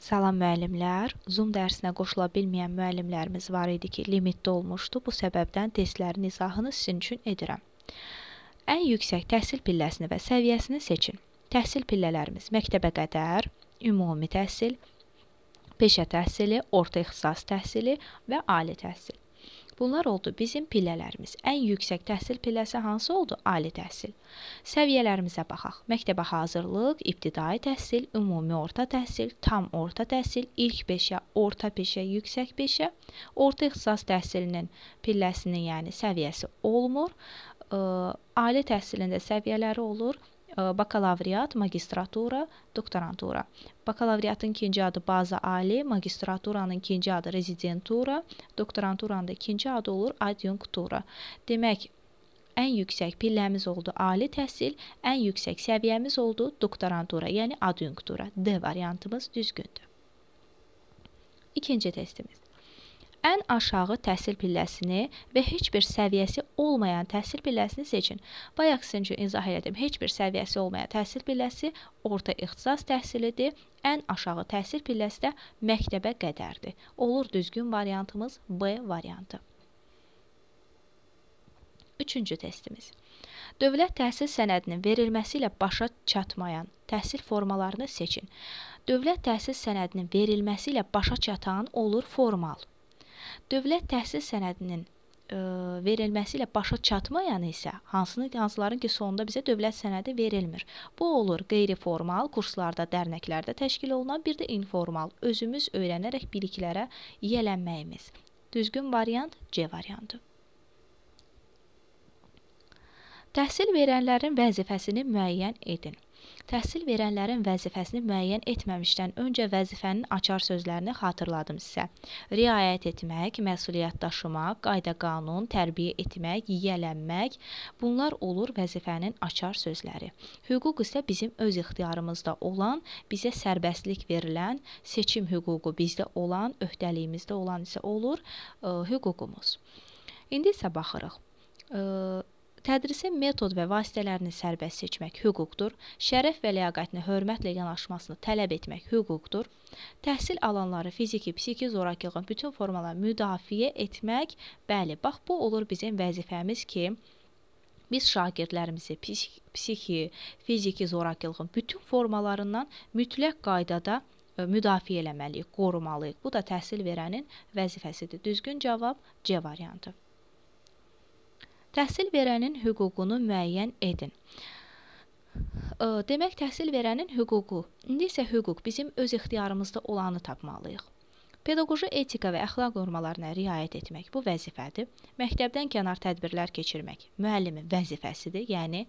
Salam müəllimlər. Zoom dərsinə qoşula bilməyən müəllimlərimiz var idi ki, limitdə olmuşdu. Bu səbəbdən testlərin izahını sizin üçün edirəm. Ən yüksək təhsil pilləsini və səviyyəsini seçin. Təhsil pillələrimiz: məktəbə qədər, ümumi təhsil, peşə təhsili, orta ixtisas təhsili və ali təhsil. Bunlar oldu bizim pillələrimiz. Ən yüksək təhsil pilləsi hansı oldu? Ali təhsil. Səviyyələrimizə baxaq. Məktəbə hazırlıq, ibtidai təhsil, ümumi orta təhsil, tam orta təhsil, ilk peşə, orta peşə, yüksək peşə. Orta ixtisas təhsilinin pilləsinin, yəni səviyyəsi olmur. Ali təhsilində səviyyələri olur bakalavriat, magistratura, doktorantura. Bakalavriatın ikinci adı baza ali, magistraturanın ikinci adı rezidentura, doktoranturanın da ikinci adı olur adjunktura. Demək, ən yüksək pilləmiz oldu ali təhsil, ən yüksək səviyyəmiz oldu doktorantura, yəni adjunktura. D variantımız düzgündür. İkinci testimiz ən aşağı təhsil pilləsini və heç bir səviyyəsi olmayan təhsil pilləsini seçin. Bayaq sizin üçün izah elədim. Heç bir səviyyəsi olmayan təhsil pilləsi orta ixtisas təhsilidir. Ən aşağı təhsil pilləsi də məktəbə qədərdir. Olur düzgün variantımız B variantı. Üçüncü testimiz. Dövlət təhsil sənədinin verilməsi ilə başa çatmayan təhsil formalarını seçin. Dövlət təhsil sənədinin verilməsi ilə başa çatan olur formal Dövlət təhsil sənədinin ə, e, verilməsi ilə başa çatmayan isə hansını hansıların ki sonda bizə dövlət sənədi verilmir. Bu olur qeyri-formal kurslarda, dərnəklərdə təşkil olunan, bir də informal özümüz öyrənərək biliklərə yiyələnməyimiz. Düzgün variant C variantı. Təhsil verənlərin vəzifəsini müəyyən edin. Təhsil verənlərin vəzifəsini müəyyən etməmişdən öncə vəzifənin açar sözlərini xatırladım sizə. Riayət etmək, məsuliyyət daşımaq, qayda-qanun, tərbiyə etmək, yiyələnmək, bunlar olur vəzifənin açar sözləri. Hüquq isə bizim öz ixtiyarımızda olan, bizə sərbəstlik verilən, seçim hüququ bizdə olan, öhdəliyimizdə olan isə olur ə, hüququmuz. İndi isə baxırıq. Ə, Tədrisin metod və vasitələrini sərbəst seçmək hüquqdur. Şərəf və ləyaqətinə hörmətlə yanaşmasını tələb etmək hüquqdur. Təhsil alanları fiziki, psixi zorakılığın bütün formalarını müdafiə etmək, bəli, bax bu olur bizim vəzifəmiz ki, biz şagirdlərimizi psixi, fiziki zorakılığın bütün formalarından mütləq qaydada e, müdafiə eləməliyik, qorumalıyıq. Bu da təhsil verənin vəzifəsidir. Düzgün cavab C variantı. Təhsil verənin hüququnu müəyyən edin. Demək, təhsil verənin hüququ. İndi isə hüquq bizim öz ixtiyarımızda olanı tapmalıyıq. Pedaqoji etika və əxlaq normalarına riayət etmək bu vəzifədir. Məktəbdən kənar tədbirlər keçirmək müəllimin vəzifəsidir, yəni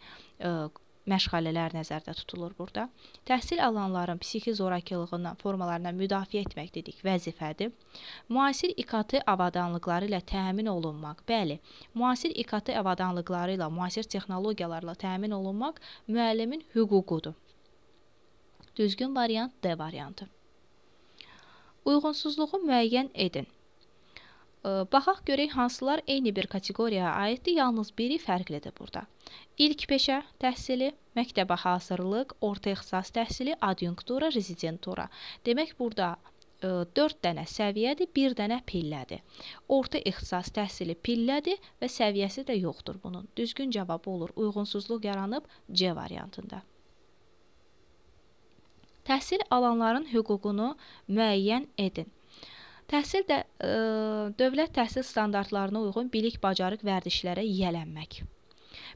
məşğələlər nəzərdə tutulur burada. Təhsil alanların psixi zorakılığına, formalarına müdafiə etmək dedik vəzifədir. Müasir İKT avadanlıqları ilə təmin olunmaq. Bəli, müasir İKT avadanlıqları ilə, müasir texnologiyalarla təmin olunmaq müəllimin hüququdur. Düzgün variant D variantı. Uyğunsuzluğu müəyyən edin. Baxaq görək hansılar eyni bir kateqoriyaya aiddir, yalnız biri fərqlidir burada. İlk peşə təhsili, məktəbə hazırlıq, orta ixtisas təhsili, adjunktura, rezidentura. Demək burada 4 e, dənə səviyyədir, 1 dənə pillədir. Orta ixtisas təhsili pillədir və səviyyəsi də yoxdur bunun. Düzgün cavab olur. Uyğunsuzluq yaranıb C variantında. Təhsil alanların hüququnu müəyyən edin. Təhsil də ə, dövlət təhsil standartlarına uyğun bilik, bacarıq vərdişlərə yiyələnmək.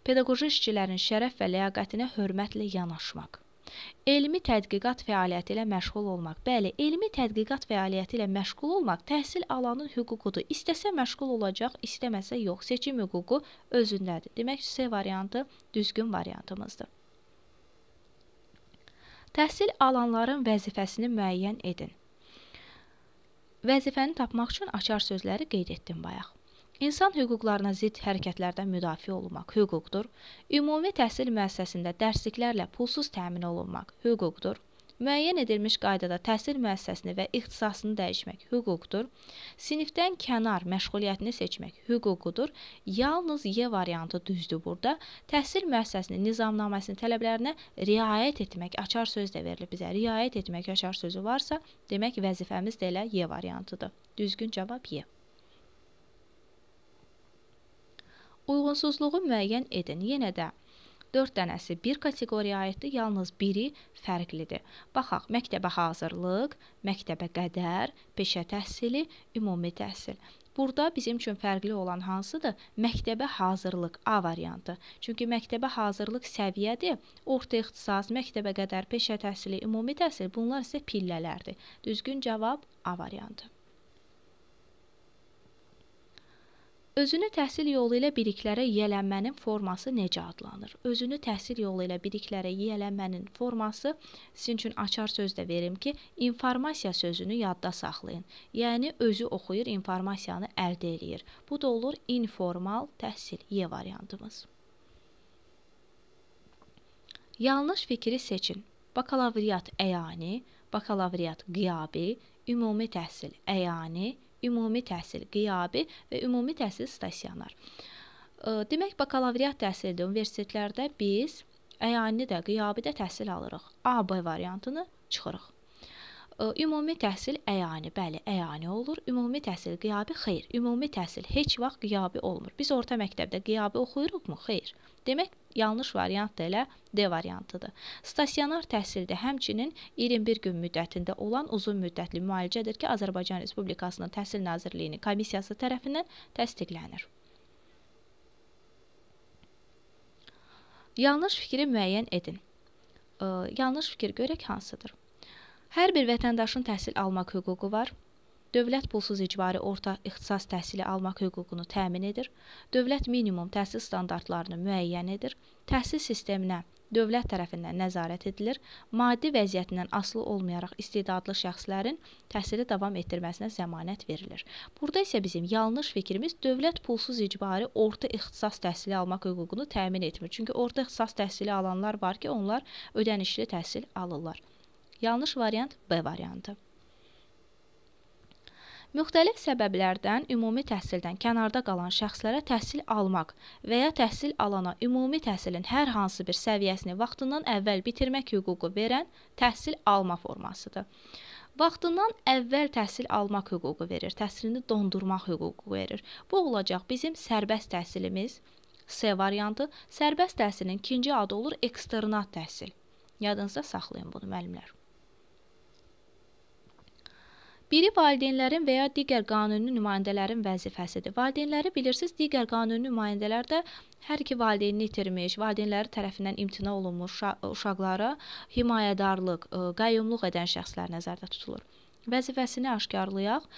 Pedaqoji işçilərin şərəf və ləyaqətinə hörmətlə yanaşmaq. Elmi tədqiqat fəaliyyəti ilə məşğul olmaq. Bəli, elmi tədqiqat fəaliyyəti ilə məşğul olmaq təhsil alanının hüququdur. İstəsə məşğul olacaq, istəməsə yox. Seçim hüququ özündədir. Demək C variantı düzgün variantımızdır. Təhsil alanların vəzifəsini müəyyən edin. Vəzifəni tapmaq üçün açar sözləri qeyd etdim bayaq. İnsan hüquqlarına zidd hərəkətlərdən müdafiə olunmaq hüquqdur. Ümumi təhsil müəssisəsində dərsliklərlə pulsuz təmin olunmaq hüquqdur müəyyən edilmiş qaydada təhsil müəssisəsini və ixtisasını dəyişmək hüquqdur. Sinifdən kənar məşğuliyyətini seçmək hüququdur. Yalnız Y variantı düzdür burada. Təhsil müəssisəsinin nizamnaməsinin tələblərinə riayət etmək açar söz də verilib bizə. Riayət etmək açar sözü varsa, demək vəzifəmiz də elə Y variantıdır. Düzgün cavab Y. Uyğunsuzluğu müəyyən edin. Yenə də 4 dənəsi bir kateqoriyaya aiddir, yalnız biri fərqlidir. Baxaq, məktəbə hazırlıq, məktəbə qədər, peşə təhsili, ümumi təhsil. Burada bizim üçün fərqli olan hansıdır? Məktəbə hazırlıq A variantı. Çünki məktəbə hazırlıq səviyyədir. Orta ixtisas, məktəbə qədər peşə təhsili, ümumi təhsil bunlar isə pillələrdir. Düzgün cavab A variantı. Özünü təhsil yolu ilə biliklərə yiyələnmənin forması necə adlanır? Özünü təhsil yolu ilə biliklərə yiyələnmənin forması sizin üçün açar söz də verim ki, informasiya sözünü yadda saxlayın. Yəni özü oxuyur, informasiyanı əldə eləyir. Bu da olur informal təhsil Y variantımız. Yanlış fikri seçin. Bakalavriyat əyani, bakalavriyat qiyabi, ümumi təhsil əyani, ümumi təhsil qiyabi və ümumi təhsil stasionar. Demək, bakalavriat təhsildə universitetlərdə biz əyani də, qiyabi də təhsil alırıq. A, B variantını çıxırıq. Ümumi təhsil əyani, bəli, əyani olur. Ümumi təhsil qiyabi, xeyr. Ümumi təhsil heç vaxt qiyabi olmur. Biz orta məktəbdə qiyabi oxuyuruqmu? Xeyr. Demək yanlış variant da elə D variantıdır. Stasionar təhsildə həmçinin 21 gün müddətində olan uzun müddətli müalicədir ki, Azərbaycan Respublikasının Təhsil Nazirliyinin komissiyası tərəfindən təsdiqlənir. Yanlış fikri müəyyən edin. Yanlış fikir görək hansıdır? Hər bir vətəndaşın təhsil almaq hüququ var. Dövlət pulsuz icbari orta ixtisas təhsili almaq hüququnu təmin edir. Dövlət minimum təhsil standartlarını müəyyən edir. Təhsil sisteminə dövlət tərəfindən nəzarət edilir. Maddi vəziyyətindən asılı olmayaraq istedadlı şəxslərin təhsili davam etdirməsinə zəmanət verilir. Burada isə bizim yanlış fikrimiz dövlət pulsuz icbari orta ixtisas təhsili almaq hüququnu təmin etmir. Çünki orta ixtisas təhsili alanlar var ki, onlar ödənişli təhsil alırlar. Yanlış variant B variantı. Müxtəlif səbəblərdən ümumi təhsildən kənarda qalan şəxslərə təhsil almaq və ya təhsil alana ümumi təhsilin hər hansı bir səviyyəsini vaxtından əvvəl bitirmək hüququ verən təhsil alma formasıdır. Vaxtından əvvəl təhsil almaq hüququ verir, təhsilini dondurmaq hüququ verir. Bu olacaq bizim sərbəst təhsilimiz. S variantı sərbəst təhsilin ikinci adı olur eksternat təhsil. Yadınızda saxlayın bunu müəllimlər. Biri valideynlərin və ya digər qanuni nümayəndələrin vəzifəsidir. Valideynləri bilirsiniz, digər qanuni nümayəndələr də hər iki valideynini itirmiş, valideynləri tərəfindən imtina olunmuş uşaqlara himayədarlıq, qayyumluq edən şəxslər nəzərdə tutulur. Vəzifəsini aşkarlayaq.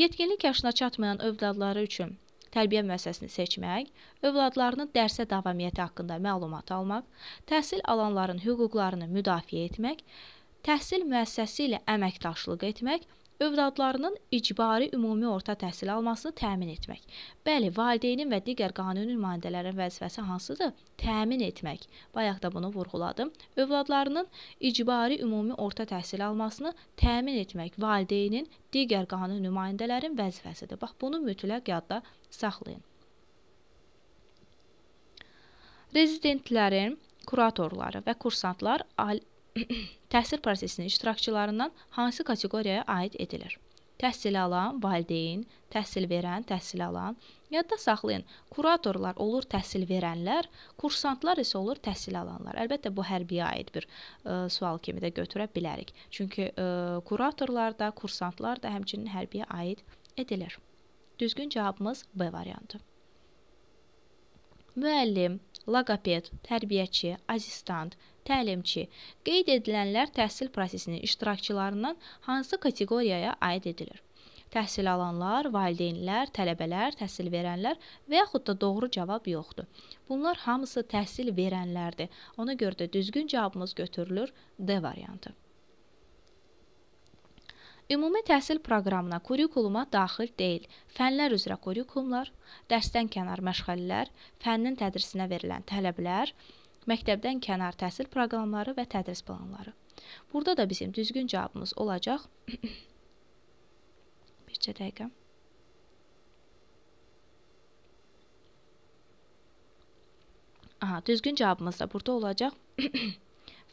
Yetkinlik yaşına çatmayan övladları üçün tərbiyə müəssisəsini seçmək, övladlarının dərsə davamiyyəti haqqında məlumat almaq, təhsil alanların hüquqlarını müdafiə etmək, təhsil müəssisəsi ilə əməkdaşlıq etmək övladlarının icbari ümumi orta təhsil almasını təmin etmək. Bəli, valideynin və digər qanuni nümayəndələrin vəzifəsi hansıdır? Təmin etmək. Bayaq da bunu vurğuladım. Övladlarının icbari ümumi orta təhsil almasını təmin etmək valideynin, digər qanuni nümayəndələrin vəzifəsidir. Bax, bunu mütləq yadda saxlayın. Rezidentlərin kuratorları və kursantlar təhsil prosesinin iştirakçılarından hansı kateqoriyaya aid edilir? Təhsil alan, valideyn, təhsil verən, təhsil alan. Yadda saxlayın, kuratorlar olur təhsil verənlər, kursantlar isə olur təhsil alanlar. Əlbəttə bu hərbiyə aid bir ə, e, sual kimi də götürə bilərik. Çünki ə, e, kuratorlar da, kursantlar da həmçinin hərbiyə aid edilir. Düzgün cavabımız B variantı. Müəllim, loqoped, tərbiyəçi, azistant, Təlimçi. Qeyd edilənlər təhsil prosesinin iştirakçılarından hansı kateqoriyaya aid edilir? Təhsil alanlar, valideynlər, tələbələr, təhsil verənlər və yaxud da doğru cavab yoxdur. Bunlar hamısı təhsil verənlərdir. Ona görə də düzgün cavabımız götürülür D variantı. Ümumi təhsil proqramına kurikuluma daxil deyil. Fənlər üzrə kurikulumlar, dərsdən kənar məşğələlər, fənnin tədrisinə verilən tələblər, məktəbdən kənar təhsil proqramları və tədris planları. Burada da bizim düzgün cavabımız olacaq. Bircə dəqiqə. Aha, düzgün cavabımız da burada olacaq.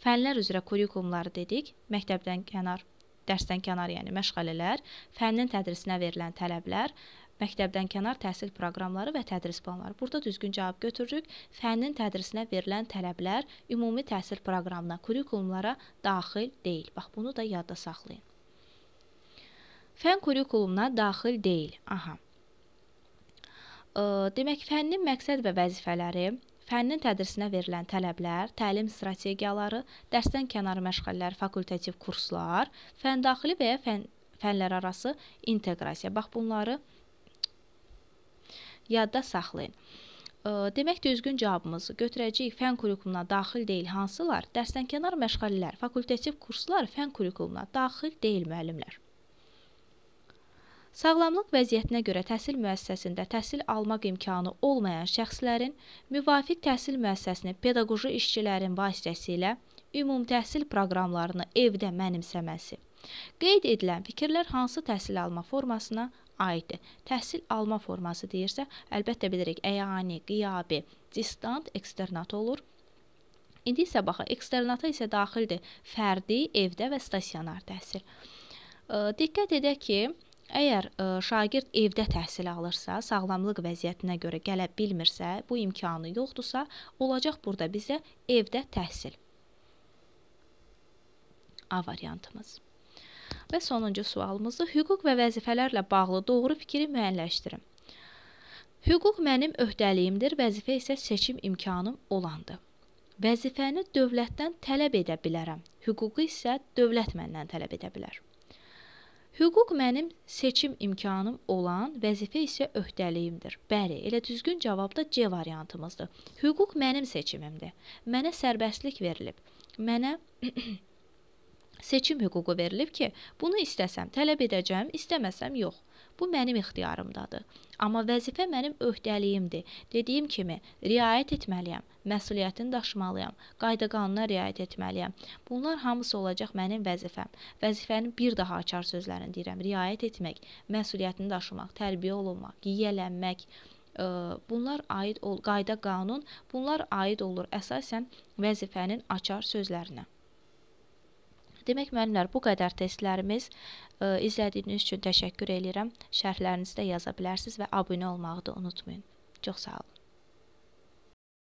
Fənlər üzrə kurikulumları dedik. Məktəbdən kənar, dərsdən kənar, yəni məşğələlər, fənnin tədrisinə verilən tələblər məktəbdən kənar təhsil proqramları və tədris planları. Burada düzgün cavab götürürük. Fənnin tədrisinə verilən tələblər ümumi təhsil proqramına, kurikulumlara daxil deyil. Bax, bunu da yadda saxlayın. Fən kurikulumuna daxil deyil. Aha. Demək, fənnin məqsəd və vəzifələri, fənnin tədrisinə verilən tələblər, təlim strategiyaları, dərsdən kənar məşğələlər, fakultativ kurslar, fəndaxili və ya fən, fənlər arası inteqrasiya. Bax bunları yadda saxlayın. Demək düzgün cavabımızı götürəcəyik. Fən kurikulumuna daxil deyil hansılar? Dərsdənkənar məşğələlər, fakultativ kurslar fən kurikulumuna daxil deyil müəllimlər. Sağlamlıq vəziyyətinə görə təhsil müəssisəsində təhsil almaq imkanı olmayan şəxslərin müvafiq təhsil müəssisəsini pedaqoji işçilərin vasitəsilə ümumi təhsil proqramlarını evdə mənimsəməsi. Qeyd edilən fikirlər hansı təhsil alma formasına aiddir. Təhsil alma forması deyirsə, əlbəttə bilirik, əyani, qiyabi, distant, eksternat olur. İndi isə baxaq, eksternata isə daxildir fərdi, evdə və stasionar təhsil. Diqqət edək ki, Əgər ə, şagird evdə təhsil alırsa, sağlamlıq vəziyyətinə görə gələ bilmirsə, bu imkanı yoxdursa, olacaq burada bizə evdə təhsil. A variantımız. Və sonuncu sualımızı hüquq və vəzifələrlə bağlı doğru fikri müəyyənləşdirin. Hüquq mənim öhdəliyimdir, vəzifə isə seçim imkanım olandır. Vəzifəni dövlətdən tələb edə bilərəm. Hüququ isə dövlət məndən tələb edə bilər. Hüquq mənim seçim imkanım olan, vəzifə isə öhdəliyimdir. Bəli, elə düzgün cavab da C variantımızdır. Hüquq mənim seçimimdir. Mənə sərbəstlik verilib. Mənə Seçim hüququ verilib ki, bunu istəsəm tələb edəcəm, istəməsəm yox. Bu mənim ixtiyarımdadır. Amma vəzifə mənim öhdəliyimdir. Dediyim kimi, riayət etməliyəm, məsuliyyətini daşımalıyam, qayda-qanuna riayət etməliyəm. Bunlar hamısı olacaq mənim vəzifəm. Vəzifənin bir daha açar sözlərini deyirəm. Riayət etmək, məsuliyyətini daşımaq, tərbiyə olunmaq, yiyələnmək, ə, e, bunlar aid ol qayda-qanun, bunlar aid olur əsasən vəzifənin açar sözlərinə. Demək müəllimlər, bu qədər testlərimiz ə, e, izlədiyiniz üçün təşəkkür edirəm. Şərhlərinizi də yaza bilərsiniz və abunə olmağı da unutmayın. Çox sağ olun.